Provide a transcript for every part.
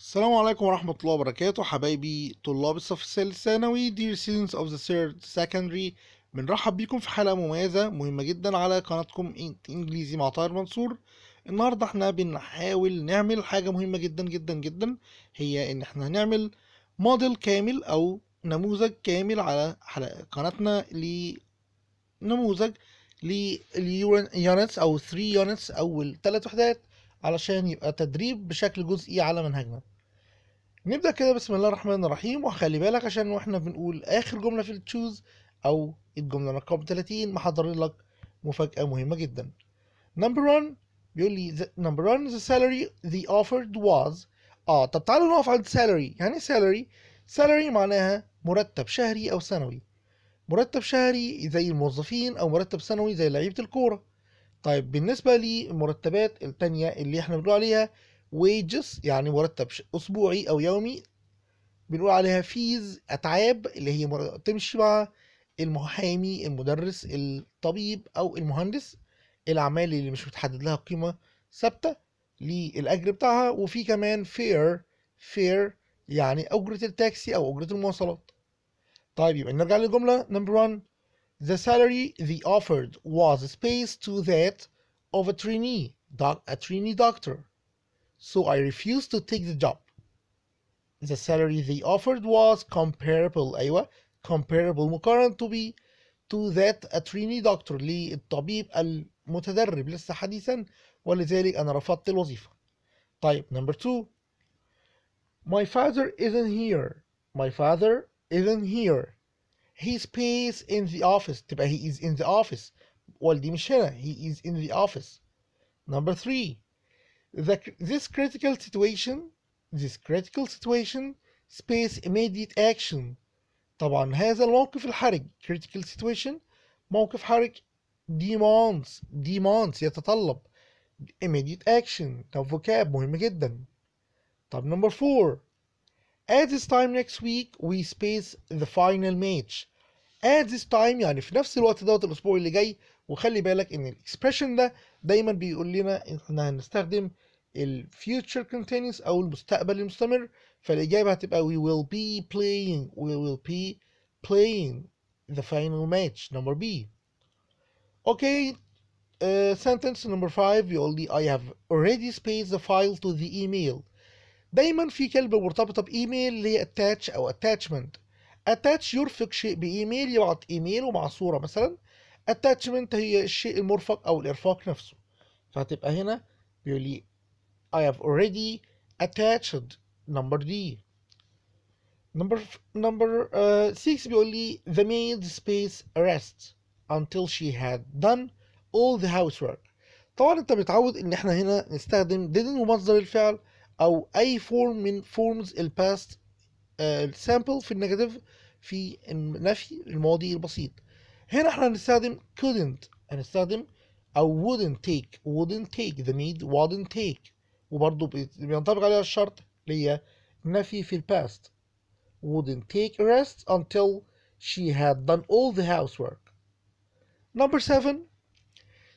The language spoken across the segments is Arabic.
السلام عليكم ورحمة الله وبركاته حبايبي طلاب الصف الثالث ثانوي dear students of the third secondary بنرحب بيكم في حلقة مميزة مهمة جدا على قناتكم انجليزي مع طاهر منصور النهاردة احنا بنحاول نعمل حاجة مهمة جدا جدا جدا هي ان احنا هنعمل موديل كامل او نموذج كامل على حلقة قناتنا لنموذج لليونتس او 3 يونتس او الثلاث وحدات علشان يبقى تدريب بشكل جزئي على منهجنا نبدا كده بسم الله الرحمن الرحيم وخلي بالك عشان واحنا بنقول اخر جمله في التشوز او الجمله رقم 30 محضرين لك مفاجاه مهمه جدا نمبر 1 بيقول لي نمبر 1 the salary the offered was اه طب تعالوا نقف عند salary يعني إيه salary salary معناها مرتب شهري او سنوي مرتب شهري زي الموظفين او مرتب سنوي زي لعيبه الكوره طيب بالنسبة للمرتبات التانية اللي احنا بنقول عليها wages يعني مرتب أسبوعي أو يومي بنقول عليها فيز أتعاب اللي هي تمشي مع المحامي المدرس الطبيب أو المهندس الأعمال اللي مش متحدد لها قيمة ثابتة للأجر بتاعها وفي كمان فير فير يعني أجرة التاكسي أو أجرة المواصلات طيب يبقى نرجع للجملة نمبر 1 The salary they offered was space to that of a trainee, doc, a trainee doctor. So I refused to take the job. The salary they offered was comparable أيوة comparable مقارنة to be to that a trainee doctor للطبيب المتدرب لسه حديثا ولذلك أنا رفضت الوظيفة. طيب number two My father isn't here. My father isn't here he space in the office he is in the office والدي مش he is in the office number three the, this critical situation this critical situation space immediate action طبعا هذا الموقف الحرج critical situation موقف حرج demands demands يتطلب immediate action طب vocab مهم جدا طب number four at this time next week we space the final match at this time يعني في نفس الوقت دوت الأسبوع اللي جاي وخلي بالك إن الإكسبريشن ده دايما بيقول لنا إحنا هنستخدم ال future continuous أو المستقبل المستمر فالإجابة هتبقى we will be playing we will be playing the final match number B okay uh, sentence number 5 بيقول only I have already spaced the file to the email دايما في كلمة مرتبطة بإيميل اللي هي attach أو attachment اتاتش يرفق شيء بايميل يبعت ايميل ومع صوره مثلا اتاتشمنت هي الشيء المرفق او الارفاق نفسه فهتبقى هنا بيقول لي I have already attached number D number number 6 uh, six بيقول لي the maid space rest until she had done all the housework طبعا انت متعود ان احنا هنا نستخدم didn't ومصدر الفعل او اي فورم form من forms الباست السامبل في النيجاتيف في النفي الماضي البسيط هنا احنا هنستخدم couldn't هنستخدم او wouldn't take wouldn't take the need wouldn't take وبرضه بينطبق عليها الشرط اللي هي النفي في الباست wouldn't take a rest until she had done all the housework number seven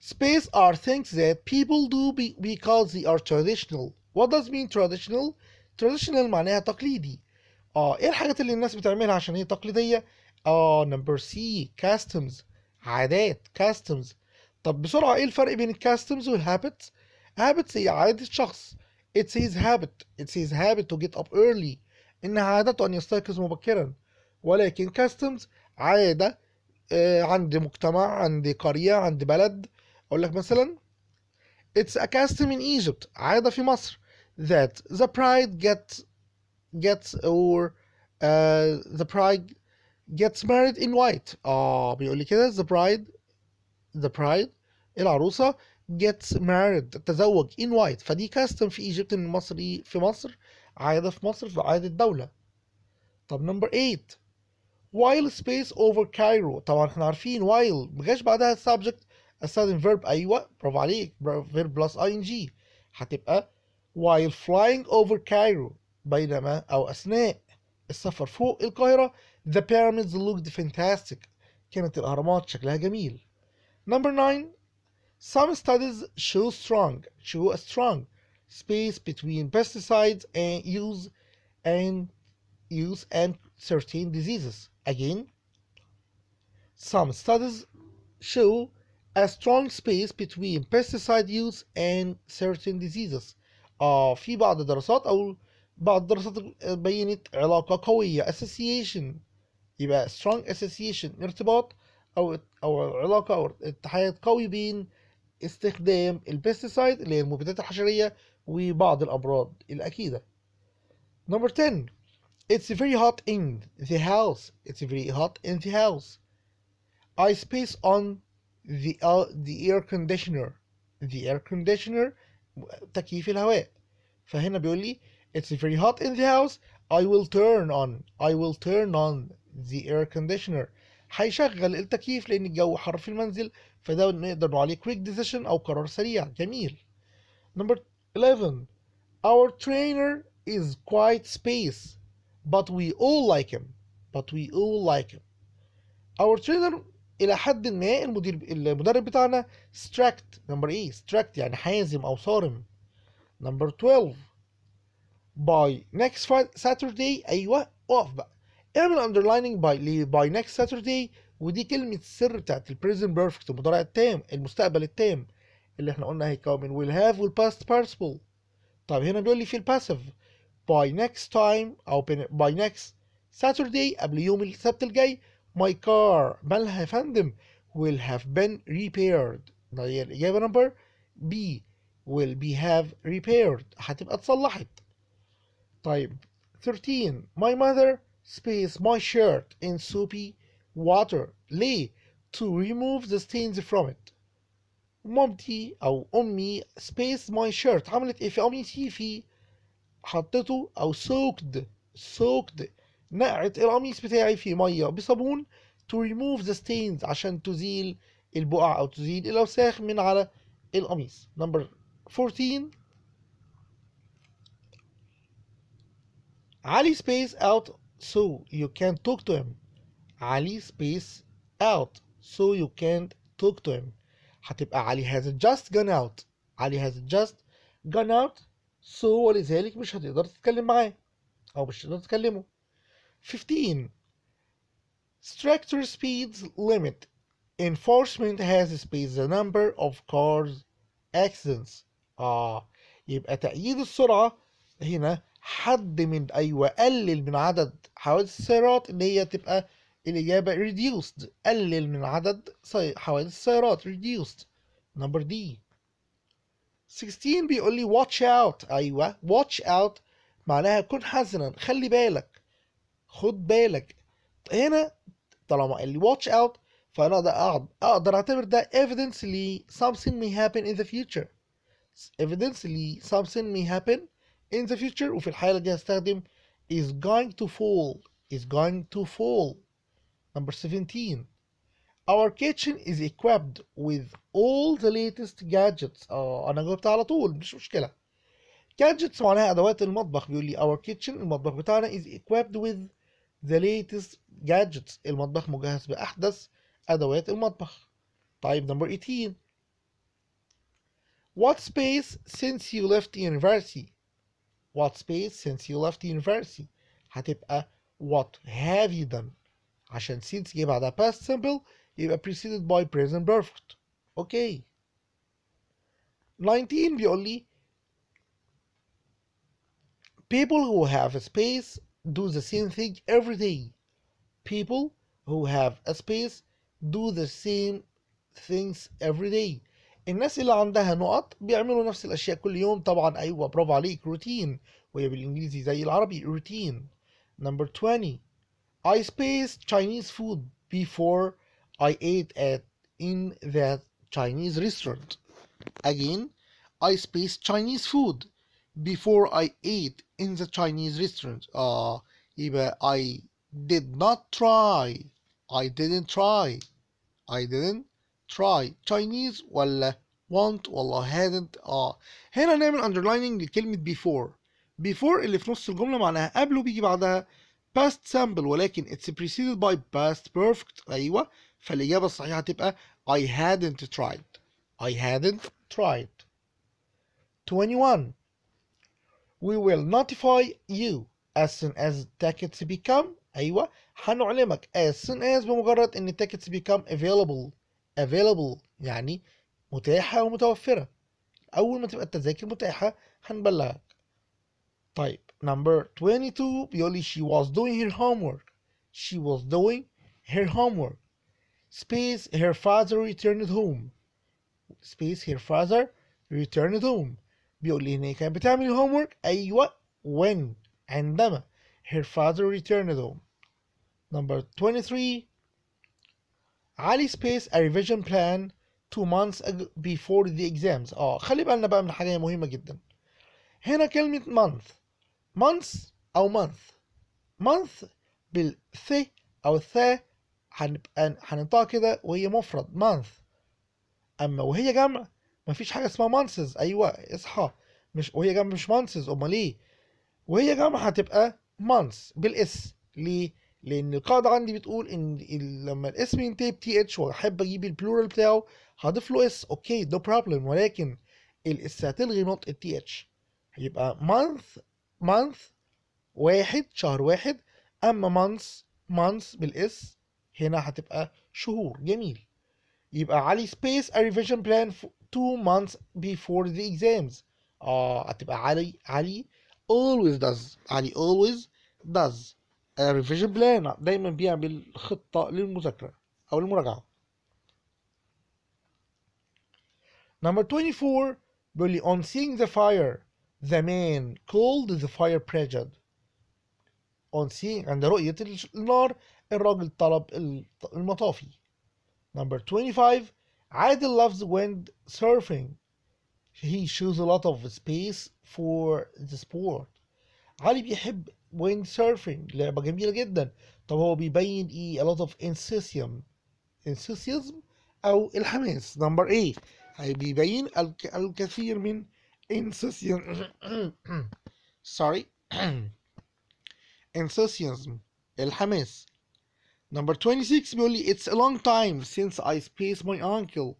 space are things that people do be because they are traditional what does mean traditional traditional معناها تقليدي اه ايه الحاجات اللي الناس بتعملها عشان هي تقليديه اه نمبر سي كاستمز عادات كاستمز طب بسرعه ايه الفرق بين الكاستمز والهابتس هابتس هي عاده شخص It's his habit It's his habit to get up early إنها عادته أن يستيقظ مبكرا ولكن كاستمز عادة آه، عند مجتمع عند قرية عند بلد أقول لك مثلا It's a custom in Egypt عادة في مصر that the bride gets gets or uh, the bride gets married in white اه بيقول لي كده the bride the bride العروسة gets married تزوج in white فدي كاستم في ايجيبت من مصر في مصر عادة في مصر في عادة دولة طب number 8 while space over Cairo طبعا احنا عارفين while مجاش بعدها subject استخدم verb ايوه برافو عليك verb plus ing هتبقى while flying over Cairo بينما أو أثناء السفر فوق القاهرة The pyramids looked fantastic كانت الأهرامات شكلها جميل Number 9 Some studies show strong show a strong space between pesticides and use and use and certain diseases again some studies show a strong space between pesticide use and certain diseases آه في بعض الدراسات أو بعض الدراسات بينت علاقة قوية association يبقى strong association ارتباط أو أو علاقة أو اتحاد قوي بين استخدام البيستسايد اللي هي المبيدات الحشرية وبعض الأمراض الأكيدة. Number 10 It's very hot in the house. It's very hot in the house. I space on the uh, the air conditioner. The air conditioner تكييف الهواء. فهنا بيقول لي it's very hot in the house I will turn on I will turn on the air conditioner هيشغل التكييف لأن الجو حر في المنزل فده نقدر نقول عليه quick decision أو قرار سريع جميل number 11 our trainer is quite space but we all like him but we all like him our trainer إلى حد ما المدير المدرب بتاعنا strict number 8 strict يعني حازم أو صارم number 12 باي next Saturday ايوه اقف بقى اعمل اندرلايننج باي ليه باي next Saturday ودي كلمة السر بتاعت البريزن بيرفكت المضارع التام المستقبل التام اللي احنا قلنا هيتكون من will have والباست participle طيب هنا بيقول لي في الباسيف by next time او by next Saturday قبل يوم السبت الجاي my car مالها يا فندم will have been repaired ده هي الإجابة نمبر بي will be have repaired هتبقى اتصلحت طيب 13 my mother space my shirt in soapy water ليه to remove the stains from it مامتي او امي space my shirt عملت ايه في قميصي في حطته او soaked soaked نقعت القميص بتاعي في ميه بصابون to remove the stains عشان تزيل البقع او تزيل الاوساخ من على القميص number 14 Ali space out so you can talk to him. Ali space out so you can talk to him. هتبقى Ali has just gone out. Ali has just gone out so ولذلك مش هتقدر تتكلم معاه أو مش هتقدر تكلمه. 15 Structure speeds limit. Enforcement has spaced the number of cars accidents. آه يبقى تأييد السرعة هنا حد من أيوة قلل من عدد حوادث السيارات إن هي تبقى الإجابة reduced قلل من عدد حوادث السيارات reduced نمبر دي 16 بيقول لي watch out أيوة watch out معناها كن حذرا خلي بالك خد بالك هنا طالما قال لي watch out فأنا أقدر أعتبر ده evidence لي something may happen in the future evidence لي something may happen in the future وفي الحالة دي هستخدم is going to fall is going to fall number 17 our kitchen is equipped with all the latest gadgets اه انا جاوبت على طول مش مشكلة gadgets معناها ادوات المطبخ بيقول لي our kitchen المطبخ بتاعنا is equipped with the latest gadgets المطبخ مجهز باحدث ادوات المطبخ طيب number 18 What space since you left university what space since you left the university هتبقى uh, what have you done عشان since جه بعدها past simple يبقى preceded by present perfect okay. 19 بيقول لي people who have a space do the same thing every day people who have a space do the same things every day الناس اللي عندها نقط بيعملوا نفس الاشياء كل يوم طبعا ايوه برافو عليك روتين وهي بالانجليزي زي العربي روتين نمبر 20 I space Chinese food before I ate at in that Chinese restaurant again I space Chinese food before I ate in the Chinese restaurant آه يبقى I did not try I didn't try I didn't try Chinese ولا want والله hadn't اه هنا نعمل underlining لكلمة before before اللي في نص الجملة معناها قبله بيجي بعدها past simple ولكن it's preceded by past perfect أيوة فالإجابة الصحيحة تبقى I hadn't tried I hadn't tried 21 We will notify you as soon as tickets become أيوة هنعلمك as soon as بمجرد إن tickets become available available يعني متاحة ومتوفرة أول ما تبقى التذاكر متاحة هنبلغك طيب number 22 بيقول لي she was doing her homework she was doing her homework space her father returned home space her father returned home بيقول لي هنا كانت بتعمل homework أيوة when عندما her father returned home number 23 علي سبيس a revision plan two months before the exams اه خلي بالنا بقى من حاجة مهمة جدا هنا كلمة month month أو month month بالث أو الثاء هنبقى هننطقها كده وهي مفرد month أما وهي جمع مفيش حاجة اسمها months أيوه اصحى مش وهي جمع مش months أمال إيه وهي جمع هتبقى months بالاس ليه؟ لان القاعده عندي بتقول ان لما الاسم ينتهي تي اتش واحب اجيب البلورال بتاعه هضيف له اس اوكي نو بروبلم ولكن الاس هتلغي نقطه التي اتش هيبقى مانث مانث واحد شهر واحد اما مانث مانث بالاس هنا هتبقى شهور جميل يبقى علي سبيس a revision plan two months before the exams اه هتبقى علي علي always does علي always does ريفيجن بلان دايما بيعمل خطة للمذاكرة أو المراجعة Number 24 بيقول on seeing the fire the man called the fire prejud on seeing عند رؤية النار الراجل طلب المطافي Number 25 Adil loves wind surfing he shows a lot of space for the sport علي بيحب windsurfing لعبة جميلة جدا طب هو بيبين ايه a lot of enthusiasm enthusiasm او الحماس نمبر ايه بيبين الكثير من enthusiasm sorry enthusiasm الحماس نمبر 26 بيقول لي it's a long time since I spaced my uncle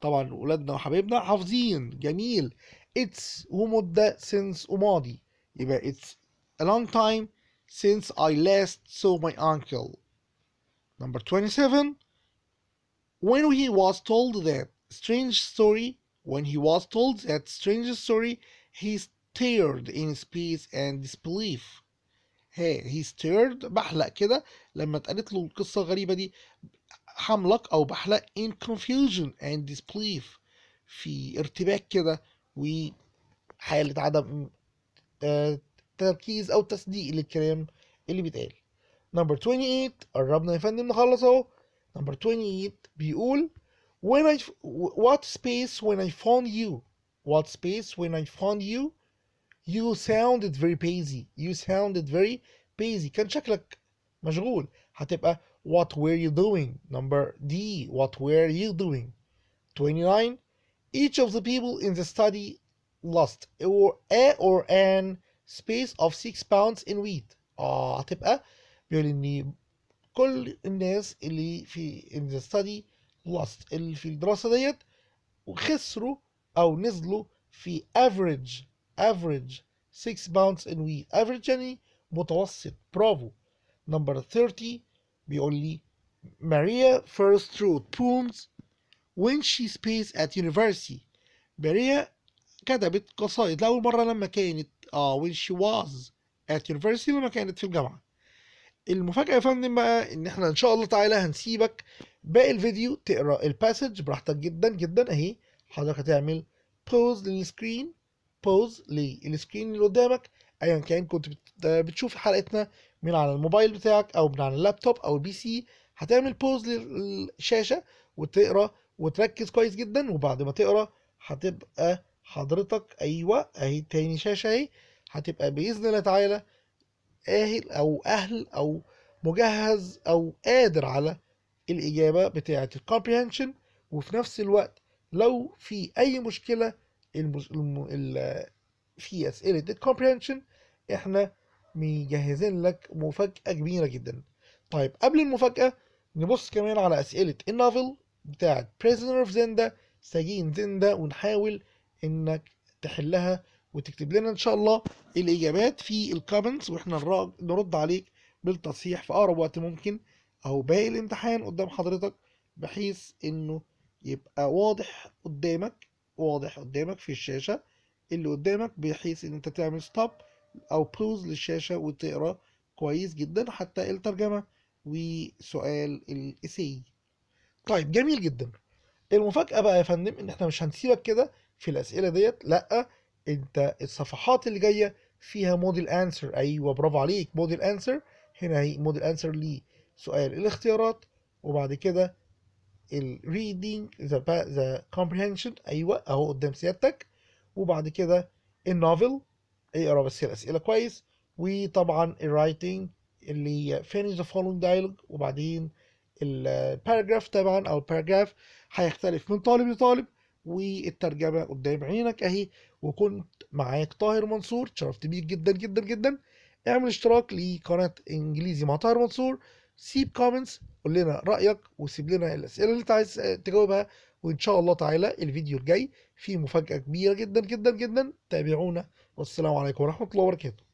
طبعا ولادنا وحبايبنا حافظين جميل it's ومدة since وماضي يبقى it's a long time since I last saw my uncle. Number 27. When he was told that strange story, when he was told that strange story, he stared in space and disbelief. Hey, he stared بحلق كده لما اتقالت له القصة الغريبة دي حملق أو بحلق in confusion and disbelief في ارتباك كده وحالة عدم اه تركيز أو تصديق للكلام اللي بيتقال نمبر 28 قربنا يا فندم نخلص أهو نمبر 28 بيقول when I what space when I found you what space when I found you you sounded very busy you sounded very busy كان شكلك مشغول هتبقى what were you doing number D what were you doing 29 each of the people in the study lost or a or an space of 6 pounds in wheat اه هتبقى بيقول ان كل الناس اللي في in the study lost اللي في الدراسة ديت وخسروا او نزلوا في average average 6 pounds in wheat average يعني متوسط برافو number 30 بيقول لي Maria first wrote poems when she speaks at university ماريا كتبت قصائد لأول مرة لما كانت اه when she was at university لما كانت في الجامعه المفاجاه يا فندم بقى ان احنا ان شاء الله تعالى هنسيبك باقي الفيديو تقرا الباسج براحتك جدا جدا اهي حضرتك هتعمل بوز للسكرين بوز للسكرين اللي قدامك ايا كان كنت بتشوف حلقتنا من على الموبايل بتاعك او من على اللابتوب او البي سي هتعمل بوز للشاشه وتقرا وتركز كويس جدا وبعد ما تقرا هتبقى حضرتك ايوه اهي تاني شاشه اهي هتبقى باذن الله تعالى اهل او اهل او مجهز او قادر على الاجابه بتاعه الكومبريهنشن وفي نفس الوقت لو في اي مشكله المز... الم... ال... في اسئله الكومبريهنشن احنا مجهزين لك مفاجاه كبيره جدا طيب قبل المفاجاه نبص كمان على اسئله النوفل بتاعه بريزنر اوف زندا سجين زندا ونحاول انك تحلها وتكتب لنا ان شاء الله الاجابات في الكومنتس واحنا نرد عليك بالتصحيح في اقرب وقت ممكن او باقي الامتحان قدام حضرتك بحيث انه يبقى واضح قدامك واضح قدامك في الشاشه اللي قدامك بحيث ان انت تعمل ستوب او بوز للشاشه وتقرا كويس جدا حتى الترجمه وسؤال الاسي طيب جميل جدا المفاجاه بقى يا فندم ان احنا مش هنسيبك كده في الاسئله ديت لا انت الصفحات اللي جايه فيها موديل انسر ايوه برافو عليك موديل انسر هنا هي موديل انسر لسؤال الاختيارات وبعد كده الريدنج ذا ذا كومبريهنشن ايوه اهو قدام سيادتك وبعد كده النوفل اقرا بس الاسئله كويس وطبعا الرايتنج اللي هي finish the following dialogue وبعدين الباراجراف طبعا او الباراجراف هيختلف من طالب لطالب والترجمه قدام عينك اهي وكنت معاك طاهر منصور اتشرفت بيك جدا جدا جدا اعمل اشتراك لقناه انجليزي مع طاهر منصور سيب كومنتس قول لنا رايك وسيب لنا الاسئله اللي انت عايز تجاوبها وان شاء الله تعالى الفيديو الجاي فيه مفاجاه كبيره جدا جدا جدا تابعونا والسلام عليكم ورحمه الله وبركاته